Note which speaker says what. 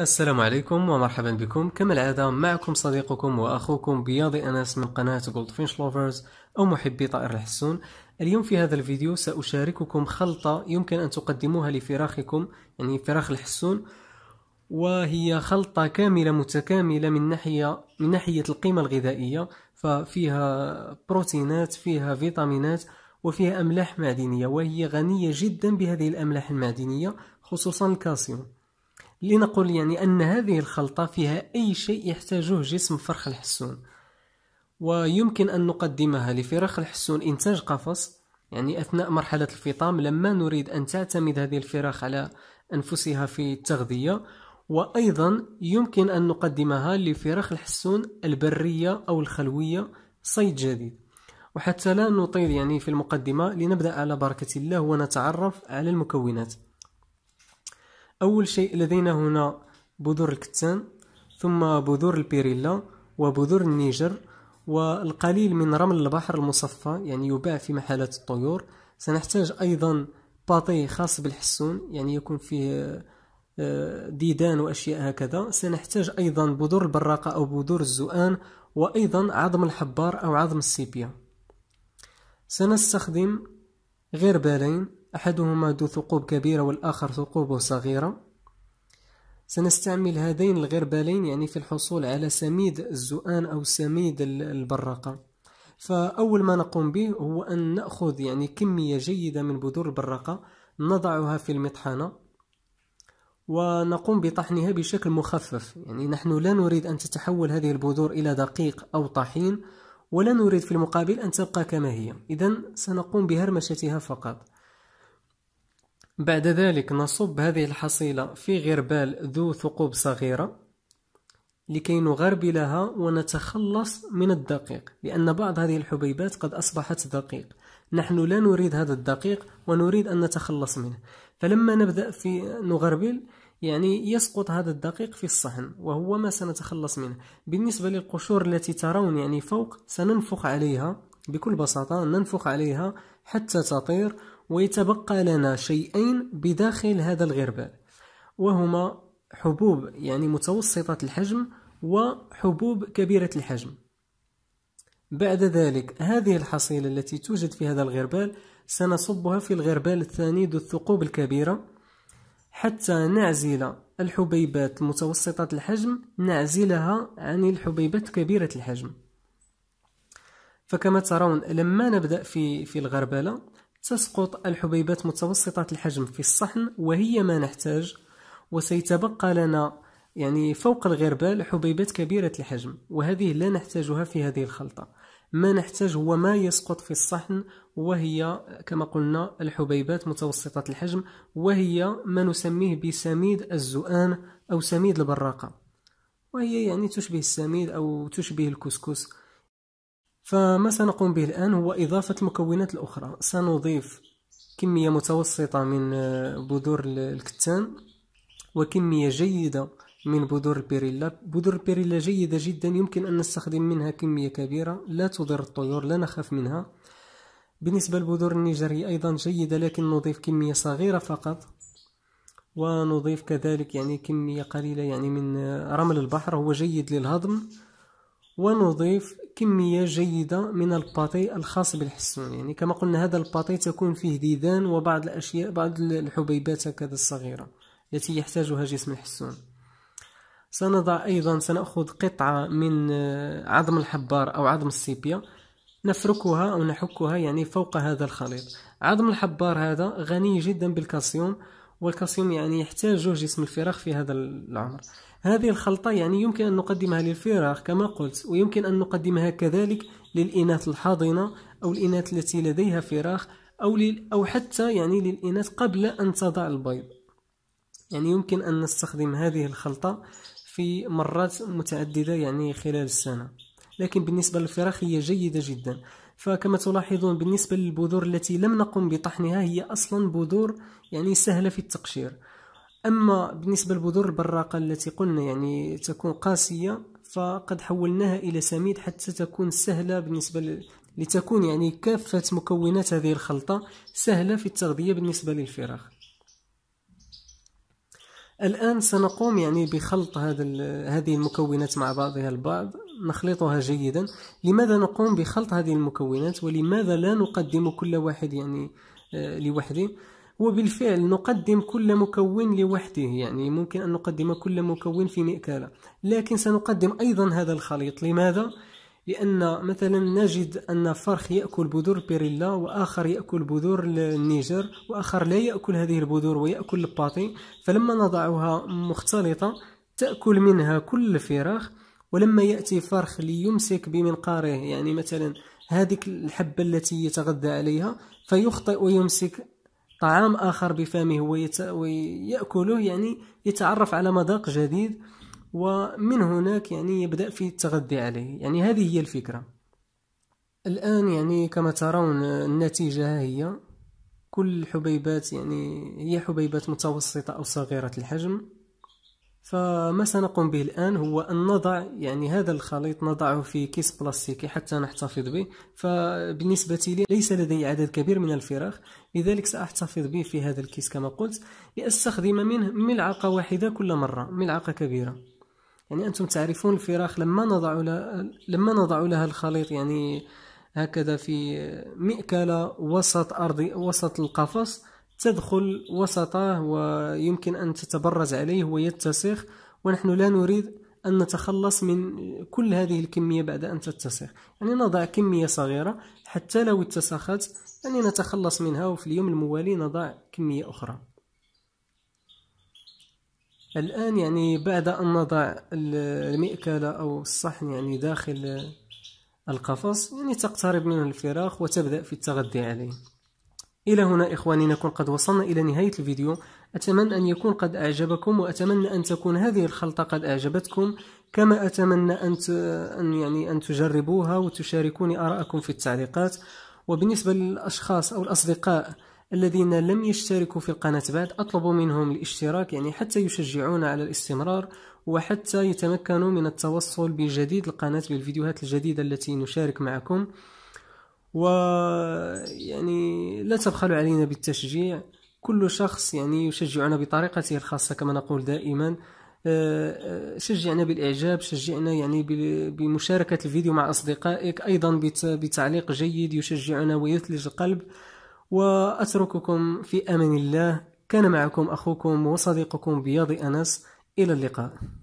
Speaker 1: السلام عليكم ومرحبا بكم كما العادة معكم صديقكم وأخوكم بياضي أنس من قناة جولد فينش لوفرز أو محبي طائر الحسون اليوم في هذا الفيديو سأشارككم خلطة يمكن أن تقدموها لفراخكم يعني فراخ الحسون وهي خلطة كاملة متكاملة من ناحية من ناحية القيمة الغذائية ففيها بروتينات فيها فيتامينات وفيها أملاح معدنية وهي غنية جدا بهذه الأملاح المعدنية خصوصا الكالسيوم لنقول يعني أن هذه الخلطة فيها أي شيء يحتاجه جسم فرخ الحسون ويمكن أن نقدمها لفراخ الحسون إنتاج قفص يعني أثناء مرحلة الفطام لما نريد أن تعتمد هذه الفراخ على أنفسها في التغذية وأيضا يمكن أن نقدمها لفراخ الحسون البرية أو الخلوية صيد جديد وحتى لا نطيل يعني في المقدمة لنبدأ على بركة الله ونتعرف على المكونات أول شيء لدينا هنا بذور الكتان ثم بذور البيريلا وبذور النيجر والقليل من رمل البحر المصفى يعني يباع في محلات الطيور سنحتاج أيضا باطي خاص بالحسون يعني يكون فيه آه، ديدان وأشياء هكذا سنحتاج أيضا بذور البراقة أو بذور الزؤان وأيضا عظم الحبار أو عظم السيبيا سنستخدم غير بالين أحدهما ذو ثقوب كبيرة والآخر ثقوبه صغيرة سنستعمل هذين الغربالين يعني في الحصول على سميد الزؤان أو سميد البراقة فأول ما نقوم به هو أن نأخذ يعني كمية جيدة من بذور البراقة نضعها في المطحنة ونقوم بطحنها بشكل مخفف يعني نحن لا نريد أن تتحول هذه البذور إلى دقيق أو طحين ولا نريد في المقابل أن تبقى كما هي إذا سنقوم بهرمشتها فقط بعد ذلك نصب هذه الحصيلة في غربال ذو ثقوب صغيرة لكي نغربلها ونتخلص من الدقيق لأن بعض هذه الحبيبات قد أصبحت دقيق نحن لا نريد هذا الدقيق ونريد أن نتخلص منه فلما نبدأ في نغربل يعني يسقط هذا الدقيق في الصحن وهو ما سنتخلص منه بالنسبة للقشور التي ترون يعني فوق سننفخ عليها بكل بساطة ننفخ عليها حتى تطير ويتبقى لنا شيئين بداخل هذا الغربال وهما حبوب يعني متوسطة الحجم وحبوب كبيرة الحجم بعد ذلك هذه الحصيلة التي توجد في هذا الغربال سنصبها في الغربال الثاني ذو الثقوب الكبيرة حتى نعزل الحبيبات متوسطة الحجم نعزلها عن الحبيبات كبيرة الحجم فكما ترون لما نبدأ في في الغربلة تسقط الحبيبات متوسطة الحجم في الصحن وهي ما نحتاج وسيتبقى لنا يعني فوق الغربال حبيبات كبيرة الحجم وهذه لا نحتاجها في هذه الخلطة ما نحتاج هو ما يسقط في الصحن وهي كما قلنا الحبيبات متوسطة الحجم وهي ما نسميه بسميد الزؤان أو سميد البراقة وهي يعني تشبه السميد أو تشبه الكسكس فما سنقوم به الآن هو إضافة المكونات الأخرى سنضيف كمية متوسطة من آه، بذور الكتان وكمية جيدة من بذور البيريلا بذور البيريلا جيدة جدا يمكن أن نستخدم منها كمية كبيرة لا تضر الطيور لا نخاف منها بالنسبة لبذور النيجري أيضا جيدة لكن نضيف كمية صغيرة فقط ونضيف كذلك يعني كمية قليلة يعني من آه، رمل البحر هو جيد للهضم ونضيف كمية جيدة من الباتي الخاص بالحسون يعني كما قلنا هذا الباتي تكون فيه ديدان وبعض الأشياء بعض الحبيبات هكذا الصغيرة التي يحتاجها جسم الحسون سنضع أيضا سنأخذ قطعة من آه، عظم الحبار أو عظم السيبيا نفركها أو نحكها يعني فوق هذا الخليط عظم الحبار هذا غني جدا بالكالسيوم والكالسيوم يعني يحتاجه جسم الفراخ في هذا العمر هذه الخلطة يعني يمكن أن نقدمها للفراخ كما قلت ويمكن أن نقدمها كذلك للإناث الحاضنة أو الإناث التي لديها فراخ أو, لل أو حتى يعني للإناث قبل أن تضع البيض يعني يمكن أن نستخدم هذه الخلطة في مرات متعددة يعني خلال السنة لكن بالنسبة للفراخ هي جيدة جدا فكما تلاحظون بالنسبة للبذور التي لم نقم بطحنها هي أصلا بذور يعني سهلة في التقشير أما بالنسبة للبذور البراقة التي قلنا يعني تكون قاسية فقد حولناها إلى سميد حتى تكون سهلة بالنسبة ل... لتكون يعني كافة مكونات هذه الخلطة سهلة في التغذية بالنسبة للفراخ الآن سنقوم يعني بخلط هذا هذه المكونات مع بعضها البعض نخلطها جيدا لماذا نقوم بخلط هذه المكونات ولماذا لا نقدم كل واحد يعني آه، لوحده وبالفعل نقدم كل مكون لوحده يعني ممكن أن نقدم كل مكون في مئكالة لكن سنقدم أيضا هذا الخليط لماذا؟ لأن مثلا نجد أن فرخ يأكل بذور بيريلا وآخر يأكل بذور النيجر وآخر لا يأكل هذه البذور ويأكل الباطي فلما نضعها مختلطة تأكل منها كل الفراخ ولما يأتي فرخ ليمسك بمنقاره يعني مثلا هذه الحبة التي يتغذى عليها فيخطئ ويمسك طعام آخر بفمه ويأكله يعني يتعرف على مذاق جديد ومن هناك يعني يبدأ في التغذي عليه يعني هذه هي الفكرة الآن يعني كما ترون النتيجة هي كل الحبيبات يعني هي حبيبات متوسطة أو صغيرة الحجم فما سنقوم به الآن هو أن نضع يعني هذا الخليط نضعه في كيس بلاستيكي حتى نحتفظ به فبالنسبة لي ليس لدي عدد كبير من الفراخ لذلك سأحتفظ به في هذا الكيس كما قلت لأستخدم منه ملعقة واحدة كل مرة ملعقة كبيرة يعني أنتم تعرفون الفراخ لما نضع لها لما نضع لها الخليط يعني هكذا في مئكلة وسط أرض وسط القفص تدخل وسطه ويمكن أن تتبرز عليه ويتسخ ونحن لا نريد أن نتخلص من كل هذه الكمية بعد أن تتسخ يعني نضع كمية صغيرة حتى لو اتسخت يعني نتخلص منها وفي اليوم الموالي نضع كمية أخرى الآن يعني بعد أن نضع المئكلة أو الصحن يعني داخل القفص يعني تقترب منه الفراخ وتبدأ في التغذي عليه إلى هنا إخواني نكون قد وصلنا إلى نهاية الفيديو أتمنى أن يكون قد أعجبكم وأتمنى أن تكون هذه الخلطة قد أعجبتكم كما أتمنى أن أن يعني أن تجربوها وتشاركوني آراءكم في التعليقات وبالنسبة للأشخاص أو الأصدقاء الذين لم يشتركوا في القناة بعد أطلب منهم الاشتراك يعني حتى يشجعونا على الاستمرار وحتى يتمكنوا من التوصل بجديد القناة بالفيديوهات الجديدة التي نشارك معكم و يعني لا تبخلوا علينا بالتشجيع كل شخص يعني يشجعنا بطريقته الخاصة كما نقول دائما آه، آه، شجعنا بالإعجاب شجعنا يعني بمشاركة الفيديو مع أصدقائك أيضا بتعليق جيد يشجعنا ويثلج القلب وأترككم في أمان الله كان معكم أخوكم وصديقكم بياض أنس إلى اللقاء